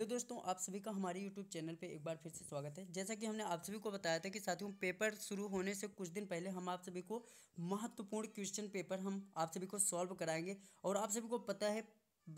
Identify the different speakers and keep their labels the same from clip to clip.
Speaker 1: तो दोस्तों आप सभी का हमारे YouTube चैनल पे एक बार फिर से स्वागत है जैसा कि हमने आप सभी को बताया था कि साथियों पेपर शुरू होने से कुछ दिन पहले हम आप सभी को महत्वपूर्ण क्वेश्चन पेपर हम आप सभी को सॉल्व कराएंगे और आप सभी को पता है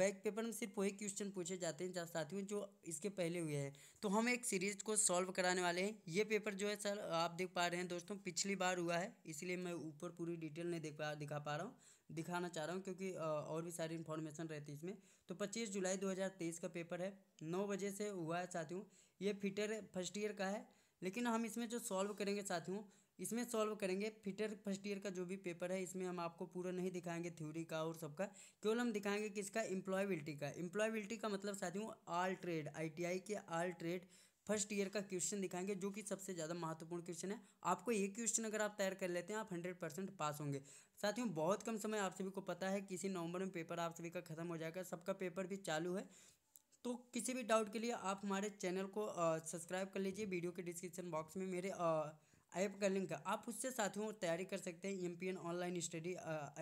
Speaker 1: बैक पेपर में सिर्फ वही क्वेश्चन पूछे जाते हैं साथियों जो इसके पहले हुए हैं तो हम एक सीरीज को सॉल्व कराने वाले हैं ये पेपर जो है सर आप देख पा रहे हैं दोस्तों पिछली बार हुआ है इसलिए मैं ऊपर पूरी डिटेल नहीं देख पा दिखा पा रहा हूँ दिखाना चाह रहा हूँ क्योंकि और भी सारी इन्फॉर्मेशन रहती है इसमें तो पच्चीस जुलाई 2023 का पेपर है नौ बजे से हुआ है साथियों ये फिटर फर्स्ट ईयर का है लेकिन हम इसमें जो सॉल्व करेंगे साथियों इसमें सॉल्व करेंगे फिटर फर्स्ट ईयर का जो भी पेपर है इसमें हम आपको पूरा नहीं दिखाएंगे थ्योरी का और सबका केवल हम दिखाएंगे किसका इम्प्लॉयबिलिटी का एम्प्लॉयबिलिटी का मतलब साथियों आल ट्रेड आईटीआई के आल ट्रेड फर्स्ट ईयर का क्वेश्चन दिखाएंगे जो कि सबसे ज़्यादा महत्वपूर्ण क्वेश्चन है आपको ये क्वेश्चन अगर आप तैयार कर लेते हैं आप हंड्रेड परसेंट पास होंगे साथियों बहुत कम समय आप सभी को पता है किसी नवंबर में पेपर आप सभी का खत्म हो जाएगा सबका पेपर भी चालू है तो किसी भी डाउट के लिए आप हमारे चैनल को सब्सक्राइब कर लीजिए वीडियो के डिस्क्रिप्शन बॉक्स में मेरे आ, ऐप का लिंक आप उससे साथियों तैयारी कर सकते हैं M P N online study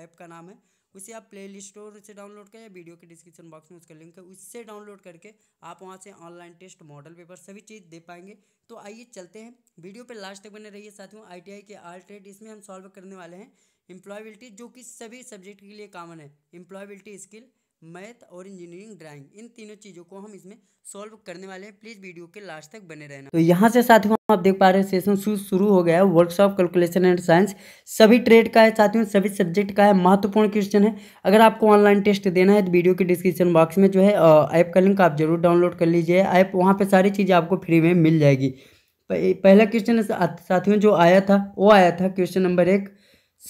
Speaker 1: app का नाम है उसे आप प्ले लिस्ट स्टोर से डाउनलोड करें या वीडियो के डिस्क्रिप्शन बॉक्स में उसका लिंक है उससे डाउनलोड करके आप वहाँ से ऑनलाइन टेस्ट मॉडल पेपर सभी चीज़ दे पाएंगे तो आइए चलते हैं वीडियो पर लास्ट तक बने रहिए साथियों आई के आर ट्रेड इसमें हम सॉल्व करने वाले हैं एम्प्लॉयबिलिटी जो कि सभी सब्जेक्ट के लिए कॉमन है एम्प्लॉयबिलिटी स्किल मैथ और इंजीनियरिंग ड्राइंग इन तीनों चीज़ों को हम इसमें सॉल्व करने वाले हैं प्लीज़ वीडियो के लास्ट तक बने रहना तो यहाँ से साथियों आप देख पा रहे हैं सेशन शुरू हो गया है वर्कशॉप कैलकुलेशन एंड साइंस सभी ट्रेड का है साथियों सभी सब्जेक्ट का है महत्वपूर्ण क्वेश्चन है अगर आपको ऑनलाइन टेस्ट देना है तो वीडियो के डिस्क्रिप्शन बॉक्स में जो है ऐप का लिंक आप जरूर डाउनलोड कर लीजिए ऐप वहाँ पर सारी चीज़ें आपको फ्री में मिल जाएगी पहला क्वेश्चन साथियों जो आया था वो आया था क्वेश्चन नंबर एक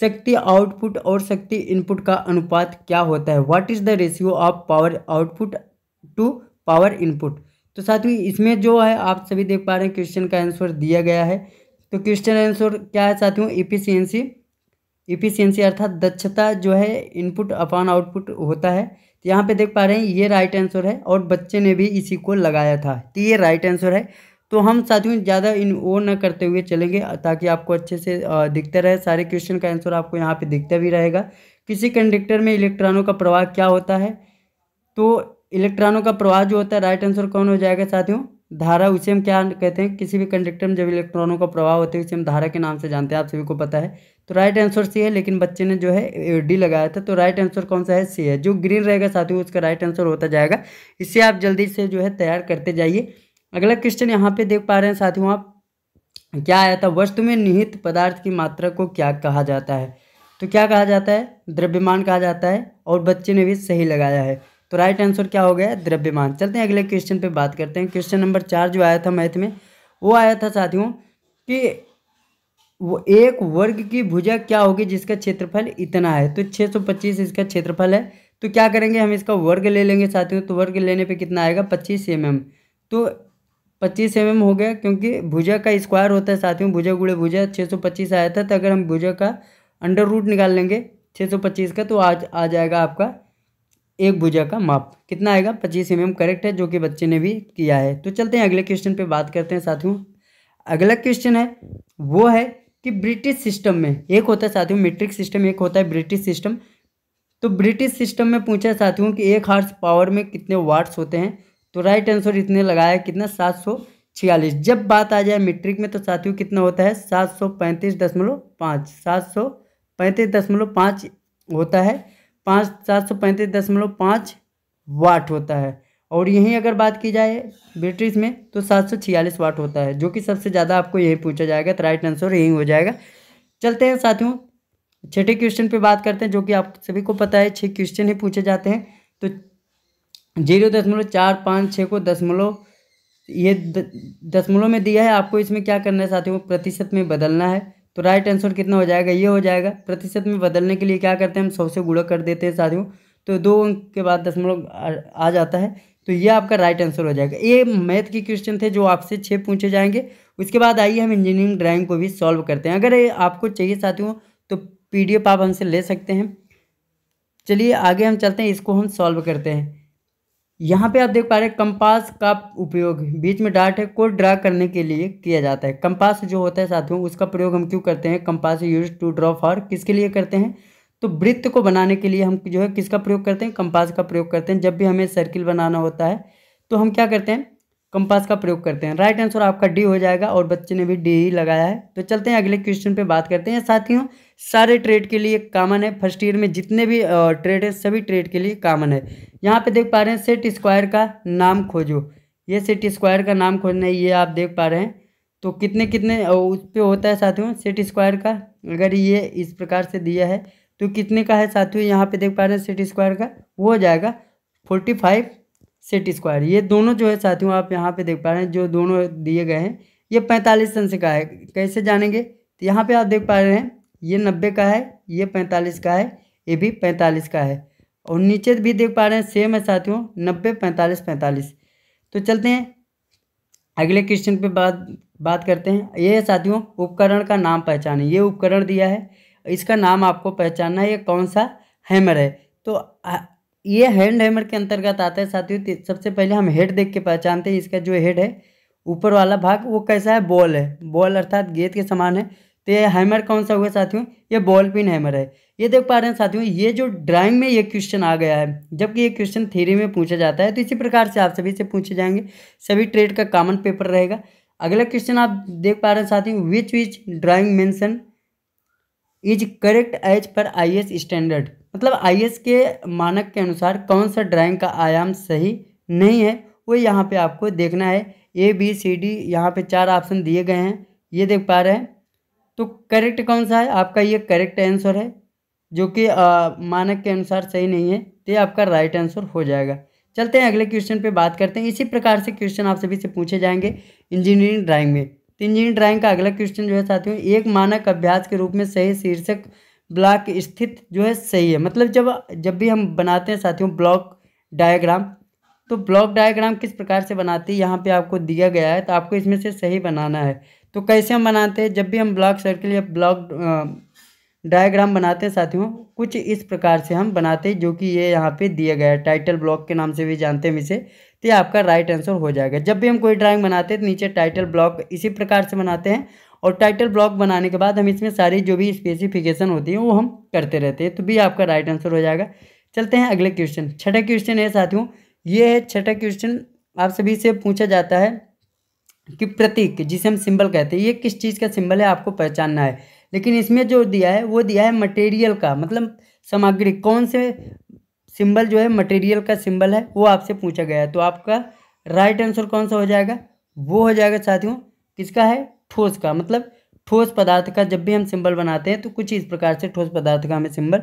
Speaker 1: शक्ति आउटपुट और शक्ति इनपुट का अनुपात क्या होता है what is the ratio of power output to power input तो साथियों इसमें जो है आप सभी देख पा रहे हैं क्वेश्चन का आंसर दिया गया है तो क्वेश्चन आंसर क्या है साथियों इफिशियंसी इफिशियंसी अर्थात दक्षता जो है इनपुट अपॉन आउटपुट होता है तो यहाँ पे देख पा रहे हैं ये राइट आंसर है और बच्चे ने भी इसी को लगाया था तो ये राइट आंसर है तो हम साथियों ज़्यादा इन वो ना करते हुए चलेंगे ताकि आपको अच्छे से दिखता रहे सारे क्वेश्चन का आंसर आपको यहाँ पे दिखता भी रहेगा किसी कंडक्टर में इलेक्ट्रॉनों का प्रवाह क्या होता है तो इलेक्ट्रॉनों का प्रवाह जो होता है राइट आंसर कौन हो जाएगा साथियों धारा उसे हम क्या कहते हैं किसी भी कंडक्टर में जब इलेक्ट्रॉनों का प्रवाह होता है उसे हम धारा के नाम से जानते हैं आप सभी को पता है तो राइट आंसर सी है लेकिन बच्चे ने जो है डी लगाया था तो राइट आंसर कौन सा है सी है जो ग्रीन रहेगा साथियों उसका राइट आंसर होता जाएगा इसे आप जल्दी से जो है तैयार करते जाइए अगला क्वेश्चन यहाँ पे देख पा रहे हैं साथियों आप क्या आया था वस्तु में निहित पदार्थ की मात्रा को क्या कहा जाता है तो क्या कहा जाता है द्रव्यमान कहा जाता है और बच्चे ने भी सही लगाया है तो राइट आंसर क्या हो गया द्रव्यमान चलते हैं अगले क्वेश्चन पे बात करते हैं क्वेश्चन नंबर चार जो आया था मैथ में वो आया था साथियों कि वो एक वर्ग की भुजा क्या होगी जिसका क्षेत्रफल इतना है तो पच्चीस इसका क्षेत्रफल है तो क्या करेंगे हम इसका वर्ग ले लेंगे साथियों तो वर्ग लेने पर कितना आएगा पच्चीस एम तो पच्चीस एम एम हो गया क्योंकि भुजा का स्क्वायर होता है साथियों भुजा गुड़े भुजा छः सौ पच्चीस आया था तो अगर हम भुजा का अंडर रूट निकाल लेंगे छः सौ पच्चीस का तो आज आ जाएगा आपका एक भुजा का माप कितना आएगा पच्चीस एम एम करेक्ट है जो कि बच्चे ने भी किया है तो चलते हैं अगले क्वेश्चन पर बात करते हैं साथियों अगला क्वेश्चन है वो है कि ब्रिटिश सिस्टम में एक होता है साथियों मेट्रिक सिस्टम एक होता है ब्रिटिश सिस्टम तो ब्रिटिश सिस्टम में पूछा साथियों कि एक हार्स पावर में कितने वाट्स होते हैं तो राइट आंसर इतने लगाया कितना सात सौ छियालीस जब बात आ जाए मीट्रिक में तो साथियों कितना होता है सात सौ पैंतीस दशमलव पाँच सात सौ पैंतीस दशमलव पाँच होता है पाँच सात सौ पैंतीस दशमलव पाँच वाट होता है और यहीं अगर बात की जाए बैटरीज में तो सात सौ छियालीस वाट होता है जो कि सबसे ज़्यादा आपको यही पूछा जाएगा तो राइट आंसर यही हो जाएगा चलते हैं साथियों छठे क्वेश्चन पे बात करते हैं जो कि आप सभी को पता है छः क्वेश्चन ही पूछे जाते हैं तो जीरो दशमलव चार पाँच छः को दशमलव ये दशमलव में दिया है आपको इसमें क्या करना है साथियों प्रतिशत में बदलना है तो राइट आंसर कितना हो जाएगा ये हो जाएगा प्रतिशत में बदलने के लिए क्या करते हैं हम सौ से गुड़ा कर देते हैं साथियों तो दो अंक के बाद दशमलव आ जाता है तो ये आपका राइट आंसर हो जाएगा ये मैथ के क्वेश्चन थे जो आपसे छः पूछे जाएंगे उसके बाद आइए हम इंजीनियरिंग ड्राइंग को भी सॉल्व करते हैं अगर आपको चाहिए साथियों तो पी आप हमसे ले सकते हैं चलिए आगे हम चलते हैं इसको हम सॉल्व करते हैं यहाँ पे आप देख पा रहे हैं कंपास का उपयोग बीच में डार्ट है को ड्रा करने के लिए किया जाता है कंपास जो होता है साथियों उसका प्रयोग हम क्यों करते हैं compass use to draw for किसके लिए करते हैं तो वृत्त को बनाने के लिए हम जो है किसका प्रयोग करते हैं कंपास का प्रयोग करते हैं जब भी हमें सर्किल बनाना होता है तो हम क्या करते हैं कंपास का प्रयोग करते हैं राइट आंसर आपका डी हो जाएगा और बच्चे ने भी डी ही लगाया है तो चलते हैं अगले क्वेश्चन पे बात करते हैं साथियों सारे ट्रेड के लिए कामन है फर्स्ट ईयर में जितने भी ट्रेड है सभी ट्रेड के लिए कामन है यहाँ पे देख पा रहे हैं सेट स्क्वायर का नाम खोजो ये सेट स्क्वायर का नाम खोजना है ये आप देख पा रहे हैं तो कितने कितने उस पर होता है साथियों सेट स्क्वायर का अगर ये इस प्रकार से दिया है तो कितने का है साथियों यहाँ पे देख पा रहे हैं सेट स्क्वायर का वो हो जाएगा फोर्टी फाइव सेट स्क्वायर ये दोनों जो है साथियों आप यहाँ पे देख पा रहे हैं जो दोनों दिए गए हैं ये पैंतालीस अंश का है कैसे जानेंगे तो यहाँ पे आप देख पा रहे हैं ये नब्बे का है ये पैंतालीस का है ये भी पैंतालीस का है और नीचे भी देख पा रहे हैं सेम है साथियों नब्बे पैंतालीस पैंतालीस तो चलते हैं अगले क्वेश्चन पे बात बात करते हैं ये है साथियों उपकरण का नाम पहचाने ये उपकरण दिया है इसका नाम आपको पहचानना है ये कौन सा हैमर है तो ये हैंड हैमर के अंतर्गत आता है साथियों सबसे पहले हम हेड देख के पहचानते हैं इसका जो हेड है ऊपर वाला भाग वो कैसा है बॉल है बॉल अर्थात गेंद के समान है तो ये हैमर कौन सा हुआ साथियों ये बॉल पिन हैमर है ये देख पा रहे हैं साथियों ये जो ड्राइंग में ये क्वेश्चन आ गया है जबकि ये क्वेश्चन थ्योरी में पूछा जाता है तो इसी प्रकार से आप सभी से पूछे जाएंगे सभी ट्रेड का कॉमन पेपर रहेगा अगला क्वेश्चन आप देख पा रहे हैं साथियों which which drawing mention is correct as per S standard मतलब एस के मानक के अनुसार कौन सा ड्राइंग का आयाम सही नहीं है वो यहाँ पे आपको देखना है ए बी सी डी यहाँ पे चार ऑप्शन दिए गए हैं ये देख पा रहे हैं तो करेक्ट कौन सा है आपका ये करेक्ट आंसर है जो कि मानक के अनुसार सही नहीं है तो ये आपका राइट आंसर हो जाएगा चलते हैं अगले क्वेश्चन पे बात करते हैं इसी प्रकार से क्वेश्चन आप सभी से पूछे जाएंगे इंजीनियरिंग ड्राइंग में तो इंजीनियरिंग ड्राइंग का अगला क्वेश्चन जो है साथियों एक मानक अभ्यास के रूप में सही शीर्षक ब्लॉक स्थित जो है सही है मतलब जब जब भी हम बनाते हैं साथियों ब्लॉक डायग्राम तो ब्लॉक डायग्राम किस प्रकार से बनाते हैं यहाँ पे आपको दिया गया है तो आपको इसमें से सही बनाना है तो कैसे हम बनाते हैं जब भी हम ब्लॉक सर्किल या ब्लॉक डायग्राम बनाते हैं साथियों कुछ इस प्रकार से हम बनाते हैं जो कि ये यहाँ पे दिया गया है टाइटल ब्लॉक के नाम से भी जानते हैं इसे तो ये आपका राइट आंसर हो जाएगा जब भी हम कोई ड्राइंग बनाते हैं तो नीचे टाइटल ब्लॉक इसी प्रकार से बनाते हैं और टाइटल ब्लॉक बनाने के बाद हम इसमें सारी जो भी स्पेसिफिकेशन होती है वो हम करते रहते हैं तो भी आपका राइट आंसर हो जाएगा चलते हैं अगले क्वेश्चन छठा क्वेश्चन है साथियों ये है छठा क्वेश्चन आप सभी से पूछा जाता है कि प्रतीक जिसे हम सिंबल कहते हैं ये किस चीज़ का सिंबल है आपको पहचानना है लेकिन इसमें जो दिया है वो दिया है मटेरियल का मतलब सामग्री कौन से सिंबल जो है मटेरियल का सिंबल है वो आपसे पूछा गया है तो आपका राइट आंसर कौन सा हो जाएगा वो हो जाएगा साथियों किसका है ठोस का मतलब ठोस पदार्थ का जब भी हम सिंबल बनाते हैं तो कुछ इस प्रकार से ठोस पदार्थ का हमें सिंबल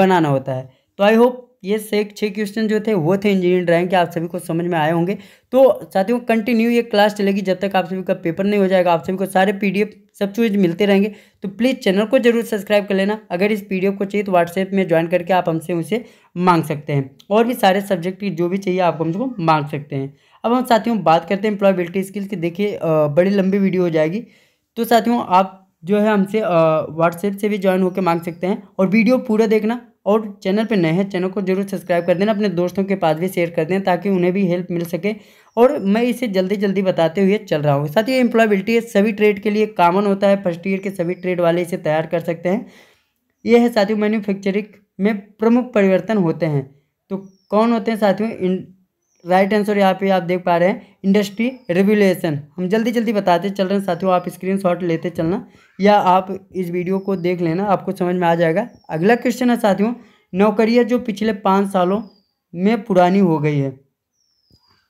Speaker 1: बनाना होता है तो आई होप ये से छः क्वेश्चन जो थे वो थे इंजीनियरिंग ड्राइंग के आप सभी को समझ में आए होंगे तो साथियों कंटिन्यू ये क्लास चलेगी जब तक आप सभी का पेपर नहीं हो जाएगा आप सभी को सारे पीडीएफ सब चीज़ मिलते रहेंगे तो प्लीज़ चैनल को जरूर सब्सक्राइब कर लेना अगर इस पीडीएफ को चाहिए तो व्हाट्सएप में ज्वाइन करके आप हमसे उसे मांग सकते हैं और भी सारे सब्जेक्ट की जो भी चाहिए आप हमसे मांग सकते हैं अब हम साथियों बात करते हैं एम्प्लॉयबिलिटी स्किल्स की देखिए बड़ी लंबी वीडियो हो जाएगी तो साथियों आप जो है हमसे व्हाट्सएप से भी ज्वाइन होकर मांग सकते हैं और वीडियो पूरा देखना और चैनल पर नए हैं चैनल को जरूर सब्सक्राइब कर देना अपने दोस्तों के पास भी शेयर कर दें ताकि उन्हें भी हेल्प मिल सके और मैं इसे जल्दी जल्दी बताते हुए चल रहा हूँ साथ ही एम्प्लॉयबिलिटी सभी ट्रेड के लिए कॉमन होता है फर्स्ट ईयर के सभी ट्रेड वाले इसे तैयार कर सकते हैं यह है साथियों मैन्युफैक्चरिंग में प्रमुख परिवर्तन होते हैं तो कौन होते हैं साथियों राइट आंसर यहाँ पे आप देख पा रहे हैं इंडस्ट्री रेगुलेशन हम जल्दी जल्दी बताते चल रहे हैं साथियों आप स्क्रीन शॉट लेते चलना या आप इस वीडियो को देख लेना आपको समझ में आ जाएगा अगला क्वेश्चन है साथियों नौकरियाँ जो पिछले पाँच सालों में पुरानी हो गई है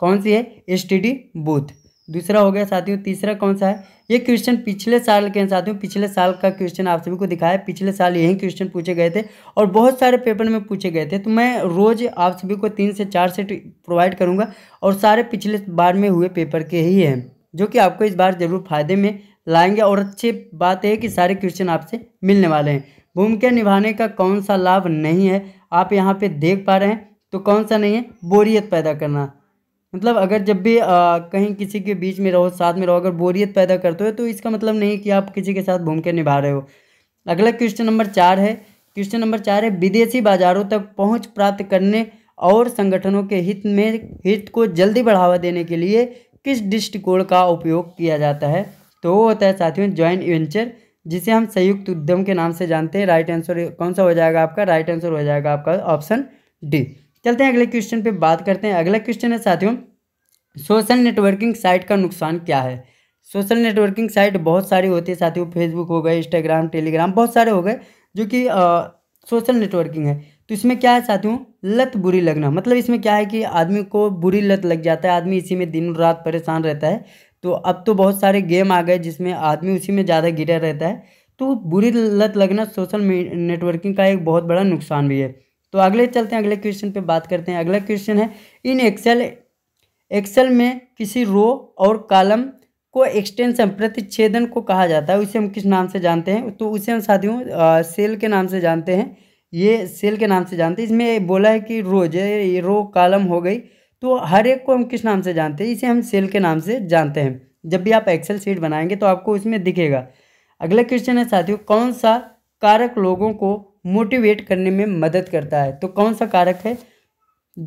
Speaker 1: कौन सी है एस बूथ दूसरा हो गया साथियों तीसरा कौन सा है ये क्वेश्चन पिछले साल के साथियों पिछले साल का क्वेश्चन आप सभी को दिखाया पिछले साल यही क्वेश्चन पूछे गए थे और बहुत सारे पेपर में पूछे गए थे तो मैं रोज़ आप सभी को तीन से चार सेट प्रोवाइड करूँगा और सारे पिछले बार में हुए पेपर के ही हैं जो कि आपको इस बार ज़रूर फायदे में लाएंगे और अच्छी बात है कि सारे क्वेश्चन आपसे मिलने वाले हैं भूमिका निभाने का कौन सा लाभ नहीं है आप यहाँ पे देख पा रहे हैं तो कौन सा नहीं है बोरियत पैदा करना मतलब अगर जब भी आ, कहीं किसी के बीच में रहो साथ में रहो अगर बोरियत पैदा करते हो तो इसका मतलब नहीं कि आप किसी के साथ भूमिका निभा रहे हो अगला क्वेश्चन नंबर चार है क्वेश्चन नंबर चार है विदेशी बाजारों तक पहुंच प्राप्त करने और संगठनों के हित में हित को जल्दी बढ़ावा देने के लिए किस दृष्टिकोण का उपयोग किया जाता है तो वो होता है साथियों ज्वाइंट वेंचर जिसे हम संयुक्त उद्यम के नाम से जानते हैं राइट आंसर कौन सा हो जाएगा आपका राइट आंसर हो जाएगा आपका ऑप्शन डी चलते हैं अगले क्वेश्चन पे बात करते हैं अगला क्वेश्चन है साथियों सोशल नेटवर्किंग साइट का नुकसान क्या है सोशल नेटवर्किंग साइट बहुत सारी होती है साथियों फेसबुक हो गए इंस्टाग्राम टेलीग्राम बहुत सारे हो गए जो कि सोशल नेटवर्किंग है तो इसमें क्या है साथियों लत बुरी लगना मतलब इसमें क्या है कि आदमी को बुरी लत लग जाता है आदमी इसी में दिन रात परेशान रहता है तो अब तो बहुत सारे गेम आ गए जिसमें आदमी उसी में ज़्यादा गिरा रहता है तो बुरी लत लगना सोशल नेटवर्किंग का एक बहुत बड़ा नुकसान भी है तो अगले चलते हैं अगले क्वेश्चन पे बात करते हैं अगला क्वेश्चन है इन एक्सेल एक्सेल में किसी रो और कॉलम को एक्सटेंशन प्रतिच्छेदन को कहा जाता है उसे हम किस नाम से जानते हैं तो उसे हम साथियों सेल के नाम से जानते हैं ये सेल के नाम से जानते हैं इसमें बोला है कि रो ये रो कॉलम हो गई तो हर एक को हम किस नाम से जानते हैं इसे हम सेल के नाम से जानते हैं जब भी आप एक्सेल सीट बनाएंगे तो आपको इसमें दिखेगा अगला क्वेश्चन है साथियों कौन सा कारक लोगों को मोटिवेट करने में मदद करता है तो कौन सा कारक है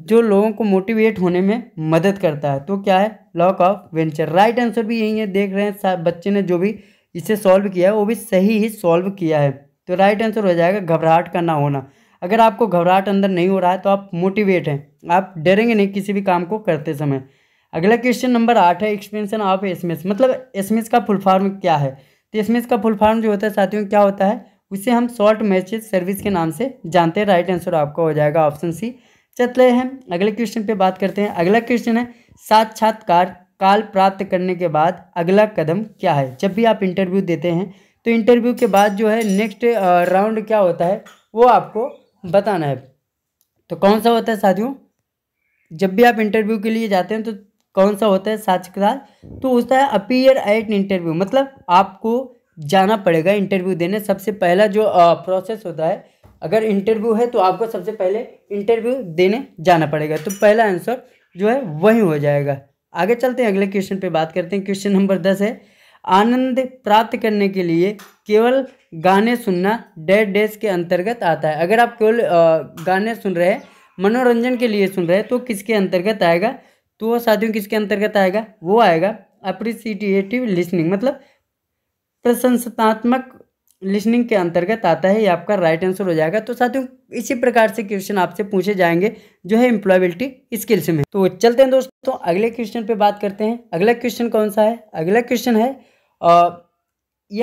Speaker 1: जो लोगों को मोटिवेट होने में मदद करता है तो क्या है lock of venture right answer भी यही है देख रहे हैं बच्चे ने जो भी इसे सॉल्व किया है वो भी सही ही सॉल्व किया है तो राइट आंसर हो जाएगा घबराहट का ना होना अगर आपको घबराहट अंदर नहीं हो रहा है तो आप मोटिवेट हैं आप डरेंगे नहीं किसी भी काम को करते समय अगला क्वेश्चन नंबर आठ है एक्सपेंशन ऑफ एस मतलब एसमिस का फुल फॉर्म क्या है तो एसमिस का फुल फॉर्म जो होता है साथियों क्या होता है उसे हम शॉर्ट मैसेज सर्विस के नाम से जानते हैं राइट आंसर आपका हो जाएगा ऑप्शन सी चलते हैं अगले क्वेश्चन पे बात करते हैं अगला क्वेश्चन है साक्षात्कार काल प्राप्त करने के बाद अगला कदम क्या है जब भी आप इंटरव्यू देते हैं तो इंटरव्यू के बाद जो है नेक्स्ट राउंड क्या होता है वो आपको बताना है तो कौन सा होता है साथियों जब भी आप इंटरव्यू के लिए जाते हैं तो कौन सा होता है साक्षात्कार तो होता है अपीयर एट इंटरव्यू मतलब आपको जाना पड़ेगा इंटरव्यू देने सबसे पहला जो प्रोसेस होता है अगर इंटरव्यू है तो आपको सबसे पहले इंटरव्यू देने जाना पड़ेगा तो पहला आंसर जो है वही हो जाएगा आगे चलते हैं अगले क्वेश्चन पे बात करते हैं क्वेश्चन नंबर दस है आनंद प्राप्त करने के लिए केवल गाने सुनना डेड डेज के अंतर्गत आता है अगर आप केवल गाने सुन रहे हैं मनोरंजन के लिए सुन रहे हैं तो किसके अंतर्गत आएगा तो साथियों किसके अंतर्गत आएगा वो आएगा अप्रिसिएटिव लिसनिंग मतलब प्रशंसात्मक लिसनिंग के अंतर्गत आता है ये आपका राइट आंसर हो जाएगा तो साथियों इसी प्रकार से क्वेश्चन आपसे पूछे जाएंगे जो है एम्प्लॉयबिलिटी स्किल्स में तो चलते हैं दोस्तों अगले क्वेश्चन पे बात करते हैं अगला क्वेश्चन कौन सा है अगला क्वेश्चन है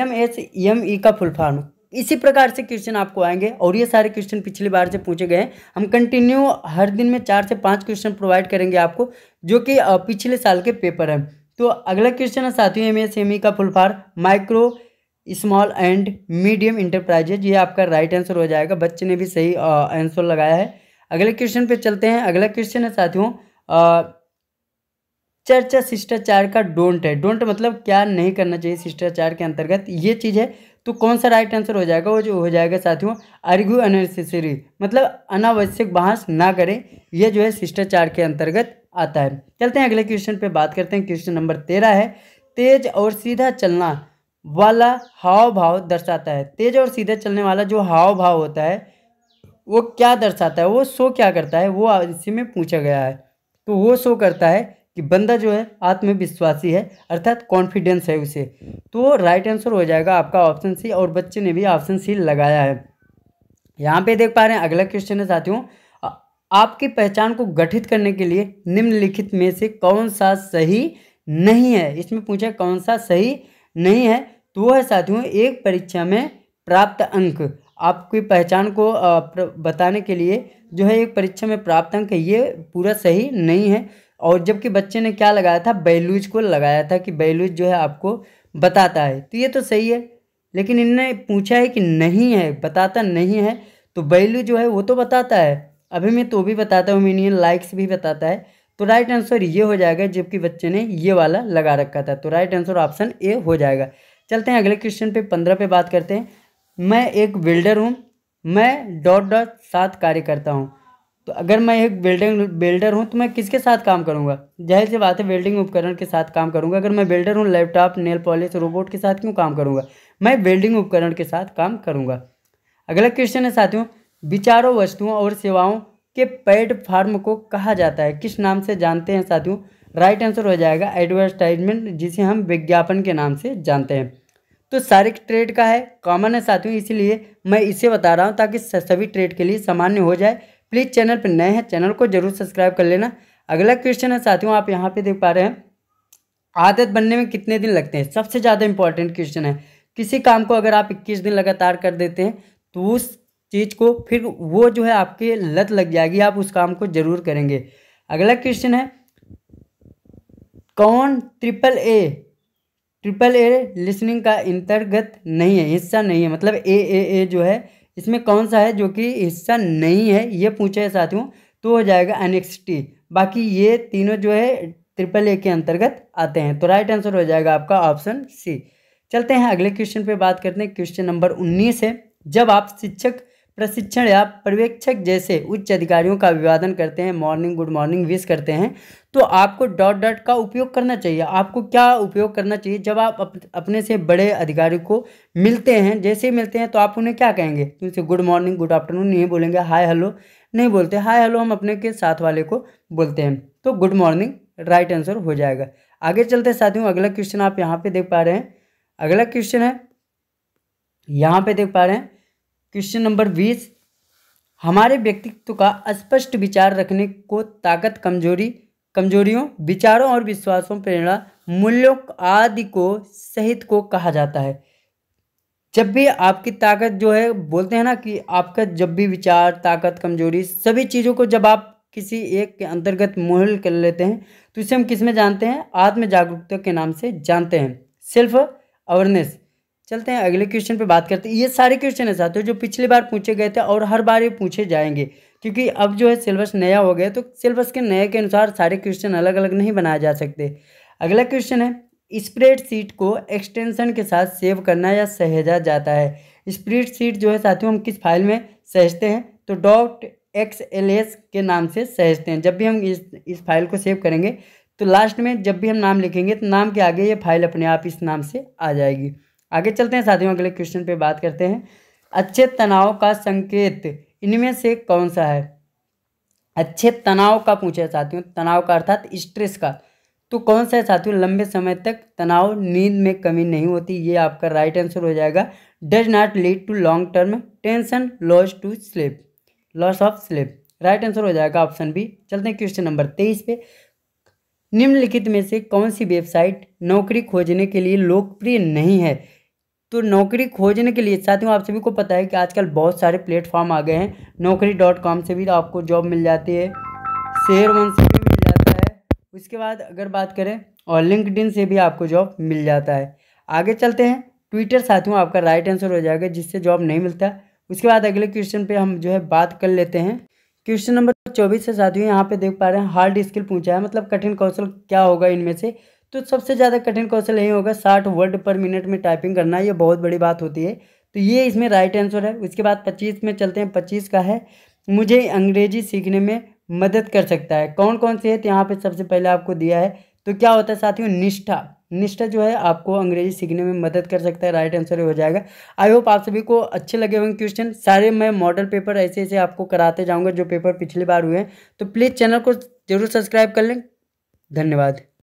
Speaker 1: एम एस एम ई का फुल फॉर्म इसी प्रकार से क्वेश्चन आपको आएंगे और ये सारे क्वेश्चन पिछली बार से पूछे गए हैं हम कंटिन्यू हर दिन में चार से पाँच क्वेश्चन प्रोवाइड करेंगे आपको जो कि पिछले साल के पेपर हैं तो अगला क्वेश्चन है साथियों एम एस एम ई का full micro small and medium enterprises ये आपका राइट आंसर हो जाएगा बच्चे ने भी सही आंसर लगाया है अगले क्वेश्चन पे चलते हैं अगला क्वेश्चन है साथियों चर्चा शिष्टाचार का डोंट है डोंट मतलब क्या नहीं करना चाहिए शिष्टाचार के अंतर्गत ये चीज़ है तो कौन सा राइट आंसर हो जाएगा वो जो हो जाएगा साथियों अर्ग्यू अननेसेसरी मतलब अनावश्यक बहस ना करें यह जो है शिष्टाचार के अंतर्गत आता है चलते हैं अगले क्वेश्चन पे बात करते हैं क्वेश्चन नंबर तेरह है तेज और सीधा चलना वाला हाव भाव दर्शाता है तेज और सीधा चलने वाला जो हाव भाव होता है वो क्या दर्शाता है वो शो क्या करता है वो इसी में पूछा गया है तो वो शो करता है कि बंदा जो है आत्मविश्वासी है अर्थात कॉन्फिडेंस है उसे तो राइट आंसर हो जाएगा आपका ऑप्शन सी और बच्चे ने भी ऑप्शन सी लगाया है यहाँ पे देख पा रहे हैं अगला क्वेश्चन है साथियों आपकी पहचान को गठित करने के लिए निम्नलिखित में से कौन सा सही नहीं है इसमें पूछा कौन सा सही नहीं है तो वह साथियों एक परीक्षा में प्राप्त अंक आपकी पहचान को बताने के लिए जो है एक परीक्षा में प्राप्त अंक ये पूरा सही नहीं है और जबकि बच्चे ने क्या लगाया था बैलूज को लगाया था कि बैलूज जो है आपको बताता है तो ये तो सही है लेकिन इनने पूछा है कि नहीं है बताता नहीं है तो बैलू जो है वो तो बताता है अभी मैं तो भी बताता हूँ मिनियन लाइक्स भी बताता है तो राइट आंसर ये हो जाएगा जबकि बच्चे ने ये वाला लगा रखा था तो राइट आंसर ऑप्शन ए हो जाएगा चलते हैं अगले क्वेश्चन पे पंद्रह पे बात करते हैं मैं एक बिल्डर हूँ मैं डॉट डॉट साथ कार्य करता हूँ तो अगर मैं एक बिल्डिंग बिल्डर हूँ तो मैं किसके साथ काम करूँगा जाहिर सी बात है बिल्डिंग उपकरण के साथ काम करूँगा अगर मैं बिल्डर हूँ लैपटॉप नेल पॉलिश रोबोट के साथ क्यों काम करूँगा मैं बिल्डिंग उपकरण के साथ काम करूँगा अगला क्वेश्चन है साथियों विचारों वस्तुओं और सेवाओं के पेड फार्म को कहा जाता है किस नाम से जानते हैं साथियों राइट आंसर हो जाएगा एडवर्टाइजमेंट जिसे हम विज्ञापन के नाम से जानते हैं तो सारे ट्रेड का है कॉमन है साथियों इसीलिए मैं इसे बता रहा हूँ ताकि सभी ट्रेड के लिए सामान्य हो जाए प्लीज़ चैनल पर नए हैं चैनल को जरूर सब्सक्राइब कर लेना अगला क्वेश्चन है साथियों आप यहाँ पे देख पा रहे हैं आदत बनने में कितने दिन लगते हैं सबसे ज़्यादा इंपॉर्टेंट क्वेश्चन है किसी काम को अगर आप इक्कीस दिन लगातार कर देते हैं तो उस चीज़ को फिर वो जो है आपके लत लग जाएगी आप उस काम को जरूर करेंगे अगला क्वेश्चन है कौन triple A triple A listening का अंतर्गत नहीं है हिस्सा नहीं है मतलब ए ए ए जो है इसमें कौन सा है जो कि हिस्सा नहीं है ये पूछा है साथियों तो हो जाएगा टी बाकी ये तीनों जो है ट्रिपल ए के अंतर्गत आते हैं तो राइट आंसर हो जाएगा आपका ऑप्शन सी चलते हैं अगले क्वेश्चन पे बात करते हैं क्वेश्चन नंबर उन्नीस है जब आप शिक्षक प्रशिक्षण या पर्यवेक्षक जैसे उच्च अधिकारियों का अभिवादन करते हैं मॉर्निंग गुड मॉर्निंग विश करते हैं तो आपको डॉट डॉट का उपयोग करना चाहिए आपको क्या उपयोग करना चाहिए जब आप अपने से बड़े अधिकारी को मिलते हैं जैसे मिलते हैं तो आप उन्हें क्या कहेंगे उनसे गुड मॉर्निंग गुड आफ्टरनून नहीं बोलेंगे हाय हेलो नहीं बोलते हाय हेलो हम अपने के साथ वाले को बोलते हैं तो गुड मॉर्निंग राइट आंसर हो जाएगा आगे चलते साथियों अगला क्वेश्चन आप यहाँ पे देख पा रहे हैं अगला क्वेश्चन है यहाँ पे देख पा रहे हैं क्वेश्चन नंबर बीस हमारे व्यक्तित्व का स्पष्ट विचार रखने को ताकत कमजोरी कमजोरियों विचारों और विश्वासों प्रेरणा मूल्यों आदि को सहित को कहा जाता है जब भी आपकी ताकत जो है बोलते हैं ना कि आपका जब भी विचार ताकत कमजोरी सभी चीज़ों को जब आप किसी एक के अंतर्गत मोहल कर लेते हैं तो इसे हम किस में जानते हैं आत्म जागरूकता के नाम से जानते हैं सेल्फ अवेयरनेस चलते हैं अगले क्वेश्चन पे बात करते हैं ये सारे क्वेश्चन है साथियों जो पिछली बार पूछे गए थे और हर बार ये पूछे जाएंगे क्योंकि अब जो है सिलेबस नया हो गया तो सिलेबस के नए के अनुसार सारे क्वेश्चन अलग अलग नहीं बनाए जा सकते अगला क्वेश्चन है स्प्रेड शीट को एक्सटेंशन के साथ सेव करना या सहेजा जाता है स्प्रेड शीट जो है साथियों हम किस फाइल में सहेजते हैं तो डॉट एक्स एल एस के नाम से सहेजते हैं जब भी हम इस इस फाइल को सेव करेंगे तो लास्ट में जब भी हम नाम लिखेंगे तो नाम के आगे ये फाइल अपने आप इस नाम से आ जाएगी आगे चलते हैं साथियों अगले क्वेश्चन पे बात करते हैं अच्छे तनाव का संकेत इनमें से कौन सा है अच्छे तनाव का पूछे साथियों तनाव का अर्थात स्ट्रेस का तो कौन सा है साथियों लंबे समय तक तनाव नींद में कमी नहीं होती ये आपका राइट आंसर हो जाएगा does not lead to long term tension loss to slip loss of slip right answer हो जाएगा ऑप्शन बी चलते हैं क्वेश्चन नंबर तेईस पे निम्नलिखित में से कौन सी वेबसाइट नौकरी खोजने के लिए लोकप्रिय नहीं है तो नौकरी खोजने के लिए साथियों आप सभी को पता है कि आजकल बहुत सारे प्लेटफॉर्म आ गए हैं नौकरी डॉट कॉम से भी आपको जॉब मिल जाती है शेयर वन से भी मिल जाता है उसके बाद अगर बात करें और लिंकड से भी आपको जॉब मिल जाता है आगे चलते हैं ट्विटर साथियों आपका राइट आंसर हो जाएगा जिससे जॉब नहीं मिलता उसके बाद अगले क्वेश्चन पर हम जो है बात कर लेते हैं क्वेश्चन नंबर चौबीस से साथियों यहाँ पे देख पा रहे हैं हार्ड स्किल पूछा है मतलब कठिन कौशल क्या होगा इनमें से तो सबसे ज़्यादा कठिन कौशल यही होगा साठ वर्ड पर मिनट में टाइपिंग करना ये बहुत बड़ी बात होती है तो ये इसमें राइट आंसर है उसके बाद पच्चीस में चलते हैं पच्चीस का है मुझे अंग्रेजी सीखने में मदद कर सकता है कौन कौन से है तो यहाँ पर सबसे पहले आपको दिया है तो क्या होता है साथियों निष्ठा निष्ठा जो है आपको अंग्रेजी सीखने में मदद कर सकता है राइट आंसर हो जाएगा आई होप आप सभी को अच्छे लगे होंगे क्वेश्चन सारे मैं मॉडल पेपर ऐसे ऐसे आपको कराते जाऊंगा जो पेपर पिछली बार हुए हैं तो प्लीज़ चैनल को जरूर सब्सक्राइब कर लें धन्यवाद